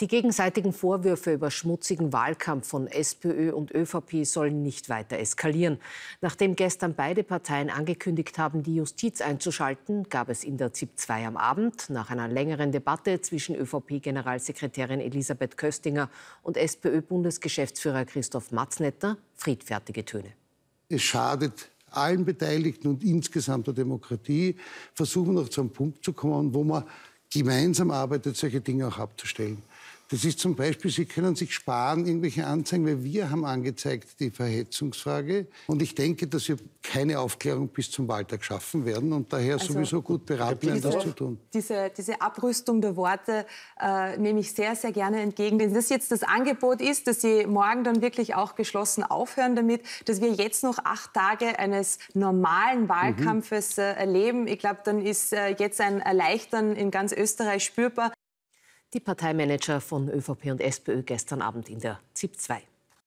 Die gegenseitigen Vorwürfe über schmutzigen Wahlkampf von SPÖ und ÖVP sollen nicht weiter eskalieren. Nachdem gestern beide Parteien angekündigt haben, die Justiz einzuschalten, gab es in der ZIP 2 am Abend nach einer längeren Debatte zwischen ÖVP-Generalsekretärin Elisabeth Köstinger und SPÖ-Bundesgeschäftsführer Christoph Matznetter friedfertige Töne. Es schadet allen Beteiligten und insgesamt der Demokratie, versuchen noch zum Punkt zu kommen, wo man gemeinsam arbeitet, solche Dinge auch abzustellen. Das ist zum Beispiel, Sie können sich sparen irgendwelche Anzeigen, weil wir haben angezeigt die Verhetzungsfrage. Und ich denke, dass wir keine Aufklärung bis zum Wahltag schaffen werden und daher also sowieso gut beraten werden, das zu tun. Diese, diese Abrüstung der Worte äh, nehme ich sehr, sehr gerne entgegen. Wenn das jetzt das Angebot ist, dass Sie morgen dann wirklich auch geschlossen aufhören damit, dass wir jetzt noch acht Tage eines normalen mhm. Wahlkampfes mhm. erleben. Ich glaube, dann ist äh, jetzt ein Erleichtern in ganz Österreich spürbar die Parteimanager von ÖVP und SPÖ gestern Abend in der ZIP 2.